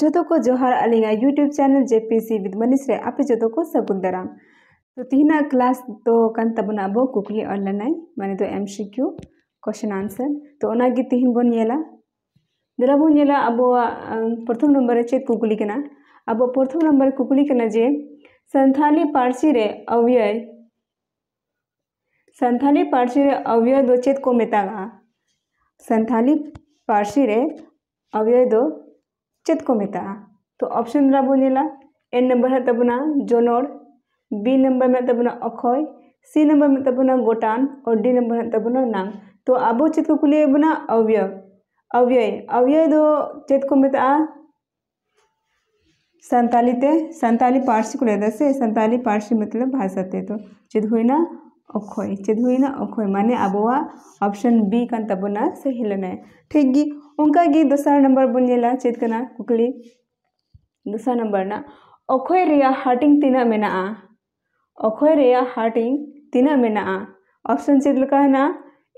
ᱡᱚᱛᱚ ᱠᱚ ᱡᱚᱦᱟᱨ ᱟᱹᱞᱤᱧᱟᱜ YouTube channel JPC with Manish ᱨᱮ ᱟᱯᱮ ᱡᱚᱛᱚ को सगुन ᱫᱟᱨᱟᱢ तो तीना क्लास तो कन अब कुकली और लनाई माने तो M C Q question answer तो ओना गे तीन बन नेला दरा बन नेला अब प्रथम नंबर रे चेत कुकली कना अब प्रथम नंबर कुकली कना जे संथाली पारसी रे अव्यय संथाली पारसी रे अव्यय दो चेत को मेतागा संथाली पारसी रे अव्यय दो चेत को मेता तो ऑप्शन द्वारा बो नेला ए नंबर है तबना जोनोर बी नंबर में तबना अखोय सी नंबर में तबना गोटान और डी नंबर है तबना नाम तो अब चेत को कुलिए बना अव्यय अव्यय अव्यय दो चेत को मेता संताली ते संताली पारसी को लेता से संताली पारसी मतलब भाषा ते तो चेत हुई ना अक्षय चे होना अखय माने अब ऑप्शन बी कान तबना सही लेना ठीक गी उनका गी दूसरा नंबर बनला चेकना कुकली दूसरा नंबर ना अखय हाटिंग तना मे अखय हाटिंग तना मे ऑप्शन चेक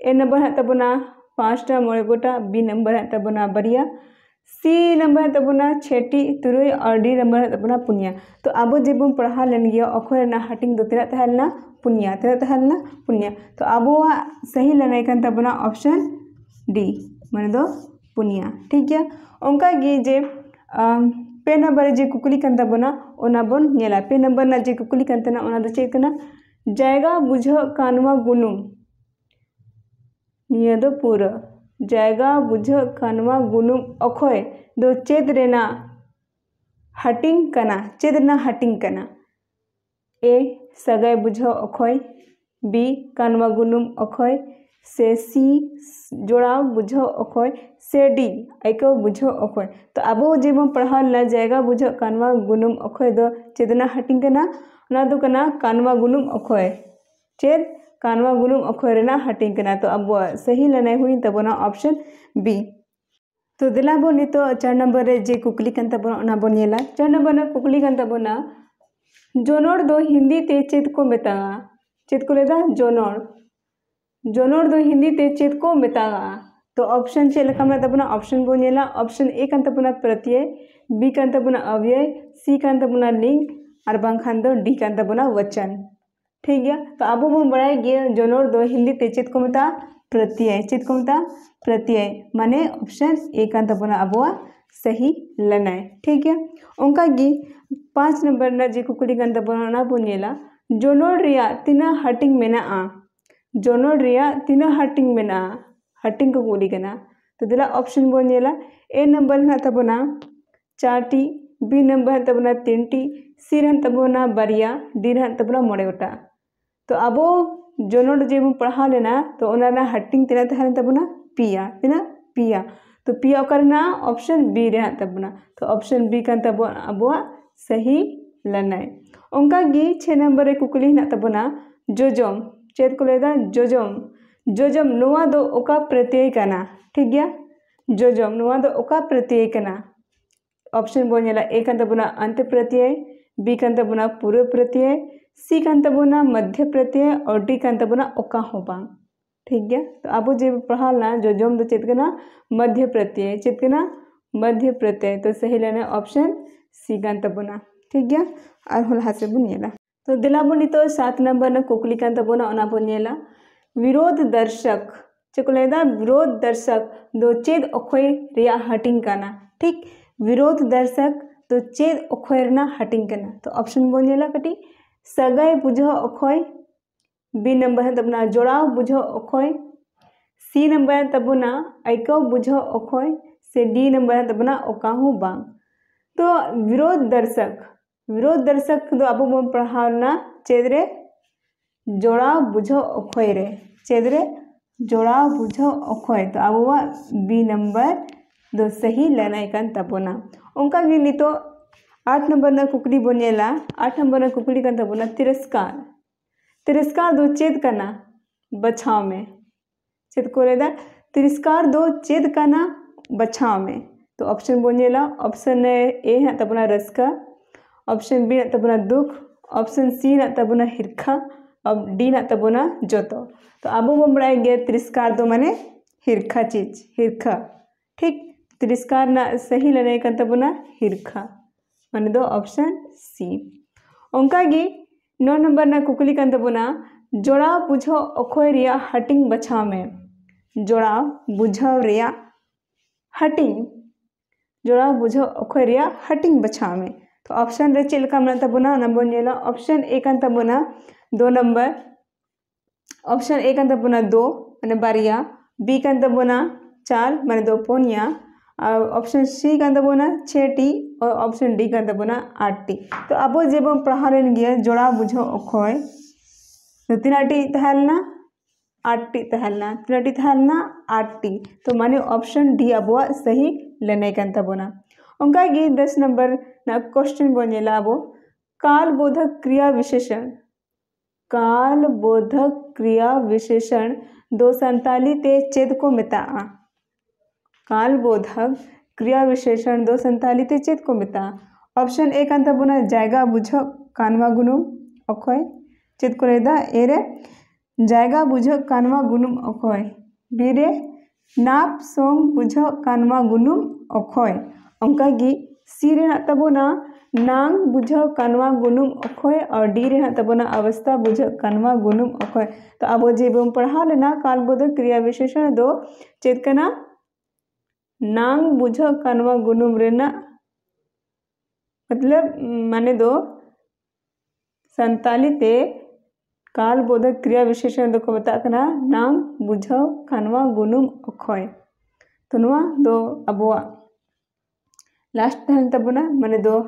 ए नंबर हाँ तबना पाँचटा मे गोटा बी नंबर हाँ तबना बारिया सी नंबर है तबना छेटी तुरई और डी नंबर है तबना पुनिया तो अब जेबन पढ़ा लेन गया अखर हटिंग दो तेरा तहलना पुनिया तेरा तहलना पुनिया तो अब सही लड़ाई कन तबना ऑप्शन डी मन दो पुनिया ठीक है उनका गे जे पे नंबर जे कुकली कन तबना ओना बन नेला पे नंबर ना जे कुकली कन तना ओना दो चेक बुझ कानवा गुनुम पूरा ᱡᱟᱭᱜᱟ ᱵᱩᱡᱷᱟᱹᱜ ᱠᱟᱱ ᱱᱚᱣᱟ ᱜᱩᱱᱩᱢ ᱚᱠᱚᱭ ᱫᱚ ᱪᱮᱫ ᱨᱮᱱᱟᱜ ᱦᱟᱹᱴᱤᱧ ᱠᱟᱱᱟ ᱪᱮᱫ ᱨᱮᱱᱟᱜ ᱦᱟᱹᱴᱤᱧ ᱠᱟᱱᱟ ᱮ ᱥᱟᱹᱜᱟᱹᱭ अखोय ᱚᱠᱚᱭ বি কানমা গুনুম অক্ষয় সে সি बुझो বুঝো অক্ষয় সে ডি আইকো বুঝো অক্ষয় তো আবো যেব পড়া লা জায়গা বুঝো কানমা গুনুম অক্ষয় দো চেতনা হটিং কানা না দো কানা কানমা গুনুম অক্ষয় চেত कानवा ᱜᱩᱞᱩᱝ ᱚᱠᱷᱚᱨ हटिंग ᱦᱟᱹᱴᱤᱧ ᱠᱟᱱᱟ ᱛᱚ ᱟᱵᱚᱣᱟᱜ ᱥᱟᱹᱦᱤ ᱞᱟᱹᱱᱟᱹᱭ ᱦᱩᱭᱮᱱ ᱛᱟᱵᱚᱱᱟ ᱚᱯᱥᱚᱱ तो दिला बो नित तो चार नंबर जे कुकली कंता चार नंबर कुकली कंता बो ना दो हिंदी ते चेत को मेता चेत को लेदा जोनोड़ जोनोड़ दो हिंदी ते चेत को मेता तो ऑप्शन छे लका में तबना ऑप्शन बो नेला ऑप्शन ए कंता बना प्रत्यय बी कंता बना अव्यय सी कंता बना लिंग और बाखान दो डी कंता बना वचन ठीक है तो अब ᱵᱚᱱ ᱵᱟᱲᱟᱭ ᱜᱮᱭᱟ ᱡᱚᱱᱚᱲ ᱫᱚ ᱦᱤᱱᱫᱤ ᱛᱮ ᱪᱮᱫ ᱠᱚ प्रत्यय चित को मता प्रत्यय माने ऑप्शन ए कान तबना अबवा सही लनाय ठीक है उनका गी पाँच नंबर ना जी कुकड़ी कान तबना ना बोनेला रिया तीना हटिंग मेना आ जोनोड़ रिया तीना हटिंग मेना हटिंग को कुकड़ी कना तो दिला ऑप्शन बोनेला ए नंबर ना तबना चाटी बी नंबर तबना तीन टी सी रहा तबना बारिया डी रहा तबना मोड़े गोटा तो अब जो जेब पढ़ा लेना तो हटिंग तेना तहन तबना पिया तेना पिया तो पिया और ऑप्शन बी रहा तबना तो ऑप्शन बी का तब अब सही लनाय उनका गी छः नंबर कुकली है तबना जोजम चेत को लेदा जोजम जोजम नुआ दो ओका प्रत्यय करना ठीक गया जोजम नुआ दो ओका प्रत्यय करना ऑप्शन बोला ए का तबना अंत प्रत्यय बी का तबना पूर्व प्रत्यय सी ᱠᱟᱱ ᱛᱟᱵᱚᱱᱟ ᱢᱚᱫᱽᱫᱷᱚ ᱯᱨᱚᱛᱭᱚ ᱟᱨ ᱰᱤ ᱠᱟᱱ बोना ओका हो पा ठीक है तो ᱟᱵᱚ जो ᱯᱟᱲᱦᱟᱣ ᱞᱮᱱᱟ ᱡᱚᱡᱚᱢ ᱫᱚ ᱪᱮᱫ ᱠᱟᱱᱟ ᱢᱚᱫᱽᱫᱷᱚ ᱯᱨᱚᱛᱭᱚ ᱪᱮᱫ ᱠᱟᱱᱟ मध्य प्रत्यय तो सही लेना ऑप्शन सी कान बोना ठीक है और हल्हा से बन तो दिलाब नित तो सात नम्बर कुकली कान तबना बन विरोध दर्शक चेक लेदा विरोध दर्शक दो चेद अखय रिया हटिंग करना ठीक विरोध दर्शक तो चेद अखय हटिंग करना तो ऑप्शन बन कटी सगै बुझो अखोय बी नंबर है तबना जोड़ाव बुझो अखोय सी नंबर है तबना ऐकव बुझो अखोय से डी नंबर है तबना ओकाहू बांग तो विरोध दर्शक विरोध दर्शक दो तो अब बन पढ़ावना चेदरे जोड़ाव बुझो अखोय रे चेदरे जोड़ाव बुझो अखोय तो अब बी नंबर दो तो सही लेना तबना उनका भी नितो आठ नंबर नंबरनं कुकडी बनयला आठ नंबर नंबरनं कुकडी करता तो बोना तिरस्कार तिरस्कार दो चेत करना बछाव में चेत को रेदा तिरस्कार दो चेत करना बछाव में तो ऑप्शन बोनेला ऑप्शन ए है तब तो बोला रस्का ऑप्शन बी ना तब तो बोला दुख ऑप्शन सी ना तब बोला हिरखा और डी ना तब बोला जोतो तो अब हम बड़ा गया तिरस्कार दो मैंने हिरखा चीज हिरखा ठीक तिरस्कार ना सही लड़ाई का तब हिरखा मन दो ऑप्शन सी उनका गे नौ नंबर ना कुकली कंदबुना जोड़ा बुझो अखोय हटिंग बछा में जोड़ा बुझव रिया हटिंग जोड़ा बुझो अखोय हटिंग बछा में तो ऑप्शन रे चल का मना तबुना ऑप्शन ए कन दो नंबर ऑप्शन ए कन दो मने बारिया बी कन तबुना चार मने दो पोनिया ऑप्शन सी का दबोना छः टी और ऑप्शन डी का दबोना आठ टी तो अब जब पढ़ावन गया जोड़ा बुझो अखय तो तीन टी तहलना आठ टी तहलना तीन टी तहलना आठ टी तो माने ऑप्शन डी अब सही लेने का तबोना उनका गी दस नंबर ना क्वेश्चन बोला अब काल बोधक क्रिया विशेषण काल बोधक क्रिया विशेषण दो संताली ते चेद को मिता कालबोधक क्रिया विशेषण दो संतालित चेत को मिता ऑप्शन एक अंत पुनः जायगा बुझो कानवा गुनुम अखय चेत को लेदा ए रे जायगा बुझो कानवा गुनुम अखय बी रे नाप सोंग बुझो कानवा गुनुम अखय अंका गी सी रे ना नांग बुझो कानवा गुनुम अखय और डी रे ना अवस्था बुझो कानवा गुनुम अखय तो अब जे बम पढ़ा लेना कालबोधक क्रिया विशेषण दो चेत कना नांग बुझो कनवा गुनुम रेना मतलब माने दो संताली ते काल बोधक क्रिया विशेषण दो को बता करना नांग बुझो कनवा गुनुम अखोय तो नवा दो अबुआ लास्ट तहन तबना माने दो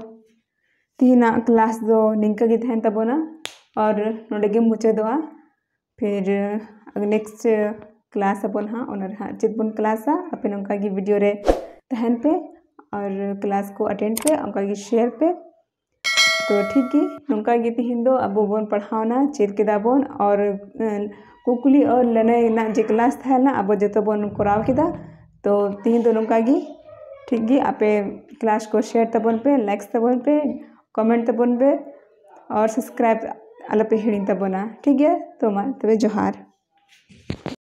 तीना क्लास दो निंका की तहन तबना और नोडेगे मुझे दो फिर नेक्स्ट क्लास अपन हाँ और हाँ चितबन क्लासा हाँ, अपन उनका वीडियो रे तहन पे और क्लास को अटेंड पे उनका शेयर पे तो ठीक है नौका तेहन दो अब बन पढ़ावना चेद के बन और अं, कुकली और ना जे क्लास था अब जो बन कराव केदा तो तेहन दो नौका ठीक है आपे क्लास को शेयर तबन तो पे लाइक्स तबन तो पे कमेंट तबन तो पे और सब्सक्राइब अलपे हिड़ी तबना ठीक है तो माँ तबे जोहार